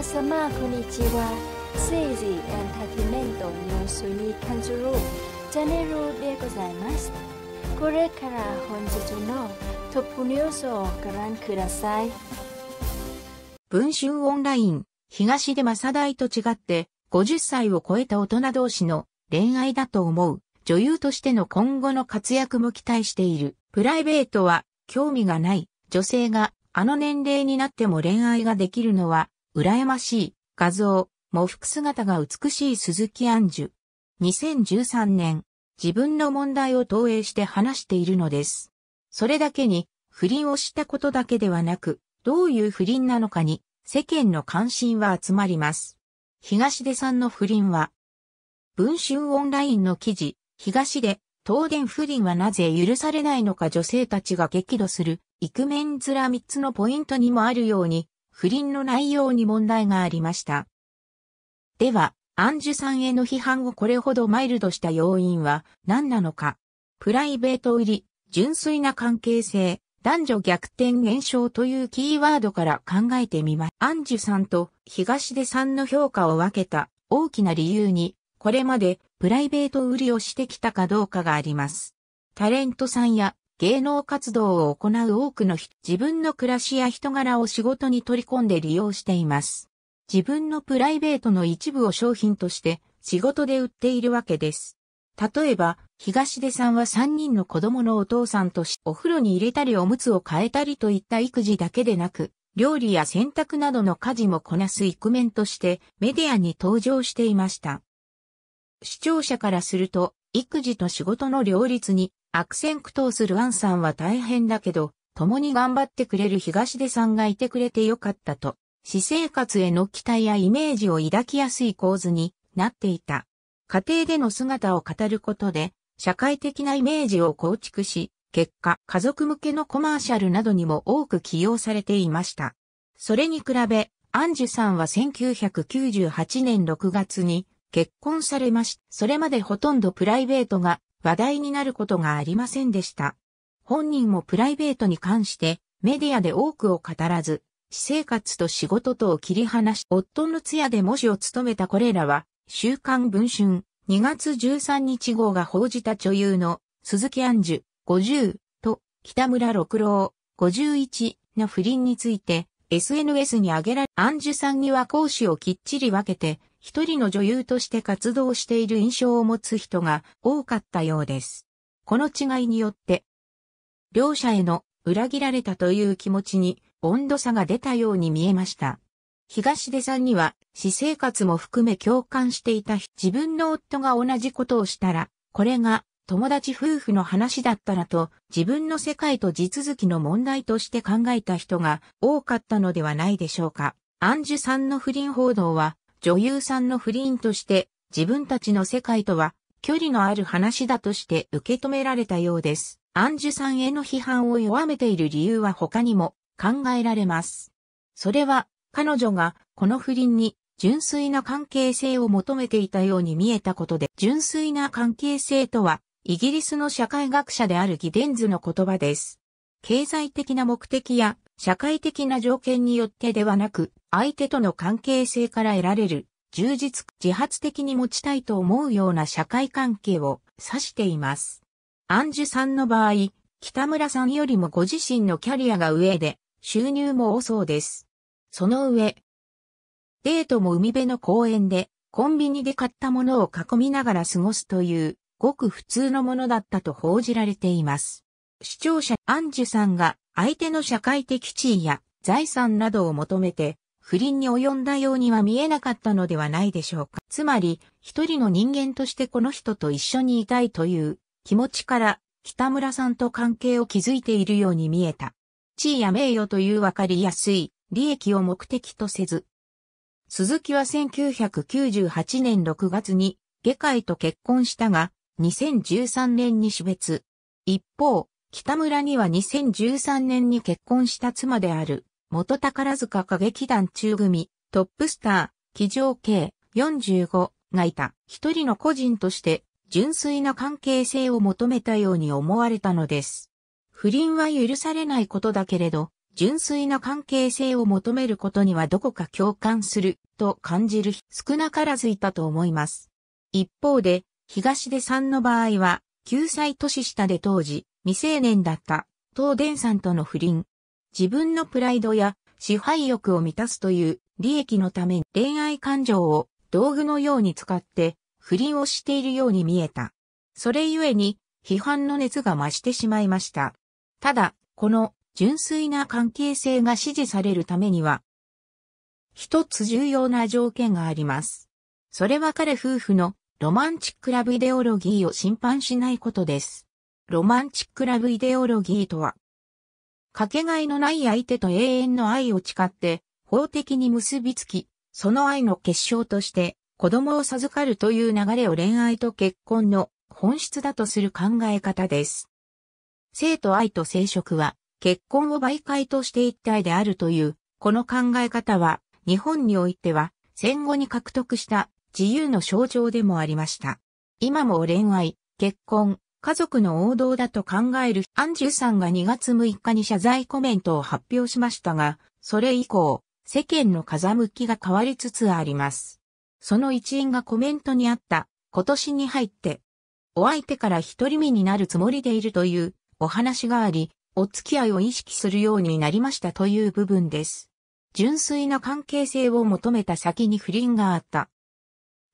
皆様こんにちは政治エンターテイメントニュースに関するチャンネルでございますこれから本日のトップニュースをご覧ください文春オンライン東出正大と違って50歳を超えた大人同士の恋愛だと思う女優としての今後の活躍も期待しているプライベートは興味がない女性があの年齢になっても恋愛ができるのは羨ましい、画像、喪服姿が美しい鈴木杏樹。2013年、自分の問題を投影して話しているのです。それだけに、不倫をしたことだけではなく、どういう不倫なのかに、世間の関心は集まります。東出さんの不倫は、文春オンラインの記事、東出、東電不倫はなぜ許されないのか女性たちが激怒する、イクメン面3つのポイントにもあるように、不倫の内容に問題がありました。では、アンジュさんへの批判をこれほどマイルドした要因は何なのか。プライベート売り、純粋な関係性、男女逆転現象というキーワードから考えてみます。アンジュさんと東出さんの評価を分けた大きな理由に、これまでプライベート売りをしてきたかどうかがあります。タレントさんや芸能活動を行う多くの自分の暮らしや人柄を仕事に取り込んで利用しています。自分のプライベートの一部を商品として仕事で売っているわけです。例えば、東出さんは3人の子供のお父さんとし、お風呂に入れたりおむつを変えたりといった育児だけでなく、料理や洗濯などの家事もこなすイクメンとしてメディアに登場していました。視聴者からすると、育児と仕事の両立に悪戦苦闘するアンさんは大変だけど、共に頑張ってくれる東出さんがいてくれてよかったと、私生活への期待やイメージを抱きやすい構図になっていた。家庭での姿を語ることで、社会的なイメージを構築し、結果、家族向けのコマーシャルなどにも多く起用されていました。それに比べ、アンジュさんは1998年6月に結婚されました。それまでほとんどプライベートが話題になることがありませんでした。本人もプライベートに関してメディアで多くを語らず、私生活と仕事とを切り離し、夫の通夜で文字を務めたこれらは、週刊文春2月13日号が報じた女優の鈴木杏樹50と北村六郎51の不倫について SNS に上げられ、アンジュさんには講師をきっちり分けて、一人の女優として活動している印象を持つ人が多かったようです。この違いによって、両者への裏切られたという気持ちに温度差が出たように見えました。東出さんには、私生活も含め共感していた自分の夫が同じことをしたら、これが友達夫婦の話だったらと、自分の世界と地続きの問題として考えた人が多かったのではないでしょうか。アンジュさんの不倫報道は、女優さんの不倫として、自分たちの世界とは、距離のある話だとして受け止められたようです。アンジュさんへの批判を弱めている理由は他にも考えられます。それは、彼女がこの不倫に純粋な関係性を求めていたように見えたことで、純粋な関係性とはイギリスの社会学者であるギデンズの言葉です。経済的な目的や社会的な条件によってではなく、相手との関係性から得られる、充実、自発的に持ちたいと思うような社会関係を指しています。アンジュさんの場合、北村さんよりもご自身のキャリアが上で、収入も多そうです。その上、デートも海辺の公園で、コンビニで買ったものを囲みながら過ごすという、ごく普通のものだったと報じられています。視聴者アンジュさんが相手の社会的地位や財産などを求めて不倫に及んだようには見えなかったのではないでしょうか。つまり、一人の人間としてこの人と一緒にいたいという気持ちから北村さんと関係を築いているように見えた。地位や名誉というわかりやすい利益を目的とせず。鈴木は1998年6月に下界と結婚したが、2013年に死別。一方、北村には2013年に結婚した妻である、元宝塚歌劇団中組、トップスター、騎乗計45がいた、一人の個人として、純粋な関係性を求めたように思われたのです。不倫は許されないことだけれど、純粋な関係性を求めることにはどこか共感すると感じる少なからずいたと思います。一方で、東出さんの場合は、9歳年下で当時、未成年だった、東電さんとの不倫。自分のプライドや支配欲を満たすという利益のために恋愛感情を道具のように使って不倫をしているように見えた。それゆえに批判の熱が増してしまいました。ただ、この純粋な関係性が支持されるためには、一つ重要な条件があります。それは彼夫婦のロマンチックラブイデオロギーを侵犯しないことです。ロマンチックラブイデオロギーとは、かけがえのない相手と永遠の愛を誓って、法的に結びつき、その愛の結晶として、子供を授かるという流れを恋愛と結婚の本質だとする考え方です。性と愛と生殖は、結婚を媒介として一体であるという、この考え方は、日本においては、戦後に獲得した自由の象徴でもありました。今も恋愛、結婚、家族の王道だと考えるアンジュさんが2月6日に謝罪コメントを発表しましたが、それ以降、世間の風向きが変わりつつあります。その一因がコメントにあった、今年に入って、お相手から一人身になるつもりでいるというお話があり、お付き合いを意識するようになりましたという部分です。純粋な関係性を求めた先に不倫があった。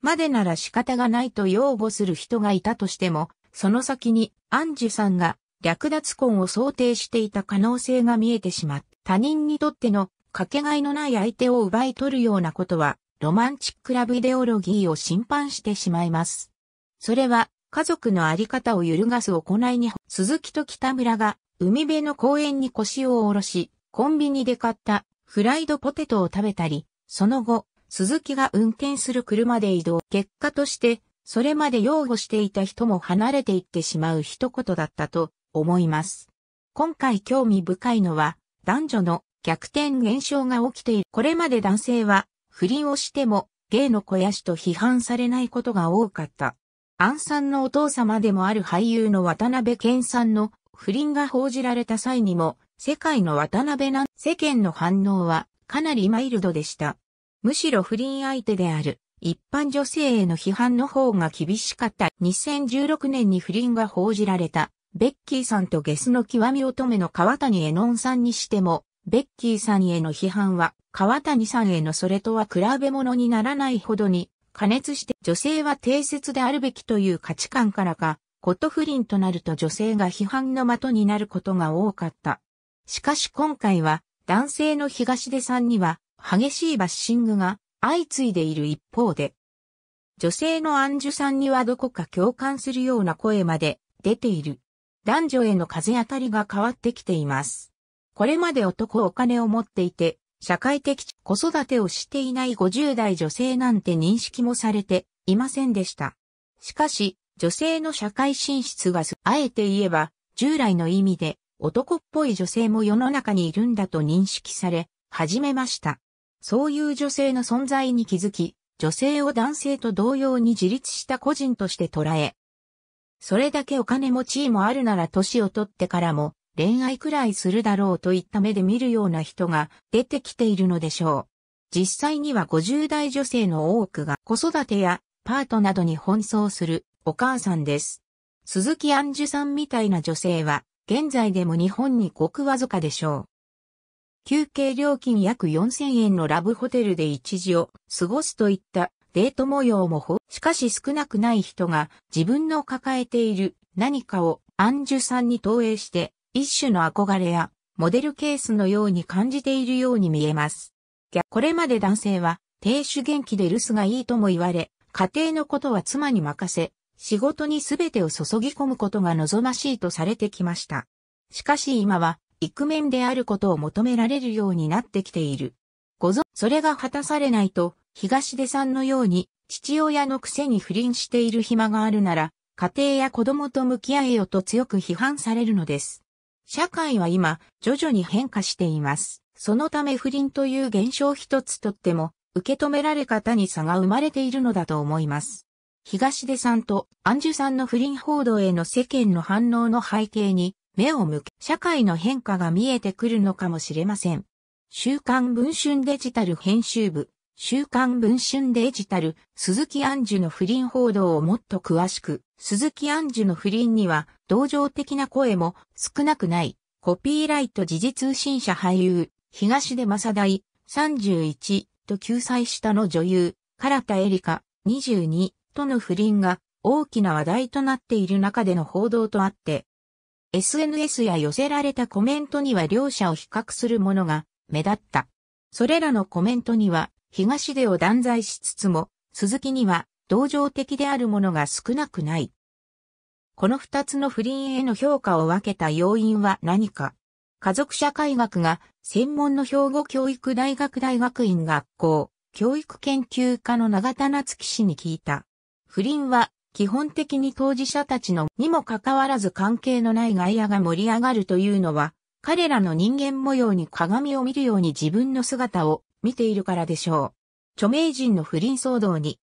までなら仕方がないと擁護する人がいたとしても、その先にアンジュさんが略奪婚を想定していた可能性が見えてしまった。他人にとってのかけがえのない相手を奪い取るようなことは、ロマンチックラブイデオロギーを侵犯してしまいます。それは、家族のあり方を揺るがす行いに、鈴木と北村が海辺の公園に腰を下ろし、コンビニで買ったフライドポテトを食べたり、その後、鈴木が運転する車で移動。結果として、それまで擁護していた人も離れていってしまう一言だったと思います。今回興味深いのは、男女の逆転現象が起きている。これまで男性は不倫をしても芸の肥やしと批判されないことが多かった。アンさんのお父様でもある俳優の渡辺健さんの不倫が報じられた際にも世界の渡辺なん世間の反応はかなりマイルドでした。むしろ不倫相手である一般女性への批判の方が厳しかった2016年に不倫が報じられたベッキーさんとゲスの極み乙女の川谷絵音さんにしてもベッキーさんへの批判は川谷さんへのそれとは比べ物にならないほどに加熱して女性は定説であるべきという価値観からか、こと不倫となると女性が批判の的になることが多かった。しかし今回は男性の東出さんには激しいバッシングが相次いでいる一方で、女性のアンジュさんにはどこか共感するような声まで出ている。男女への風当たりが変わってきています。これまで男お金を持っていて、社会的子育てをしていない50代女性なんて認識もされていませんでした。しかし、女性の社会進出があえて言えば、従来の意味で男っぽい女性も世の中にいるんだと認識され、始めました。そういう女性の存在に気づき、女性を男性と同様に自立した個人として捉え、それだけお金も地位もあるなら年を取ってからも恋愛くらいするだろうといった目で見るような人が出てきているのでしょう。実際には50代女性の多くが子育てやパートなどに奔走するお母さんです。鈴木杏樹さんみたいな女性は現在でも日本にごくわずかでしょう。休憩料金約4000円のラブホテルで一時を過ごすといったデート模様もほ、しかし少なくない人が自分の抱えている何かをアンジュさんに投影して一種の憧れやモデルケースのように感じているように見えます。これまで男性は亭主元気で留守がいいとも言われ、家庭のことは妻に任せ、仕事に全てを注ぎ込むことが望ましいとされてきました。しかし今はイクメンであることを求められるようになってきている。ご存、それが果たされないと、東出さんのように、父親のくせに不倫している暇があるなら、家庭や子供と向き合えよと強く批判されるのです。社会は今、徐々に変化しています。そのため不倫という現象一つとっても、受け止められ方に差が生まれているのだと思います。東出さんと安住さんの不倫報道への世間の反応の背景に、目を向け、社会の変化が見えてくるのかもしれません。週刊文春デジタル編集部、週刊文春デジタル、鈴木安樹の不倫報道をもっと詳しく、鈴木安樹の不倫には、同情的な声も少なくない、コピーライト時事通信社俳優、東出正大、31と救済したの女優、唐田エ香、二22との不倫が大きな話題となっている中での報道とあって、SNS や寄せられたコメントには両者を比較するものが目立った。それらのコメントには東出を断罪しつつも、鈴木には同情的であるものが少なくない。この二つの不倫への評価を分けた要因は何か家族社会学が専門の兵庫教育大学大学院学校教育研究科の永田夏樹氏に聞いた。不倫は基本的に当事者たちのにもかかわらず関係のない外野が盛り上がるというのは、彼らの人間模様に鏡を見るように自分の姿を見ているからでしょう。著名人の不倫騒動に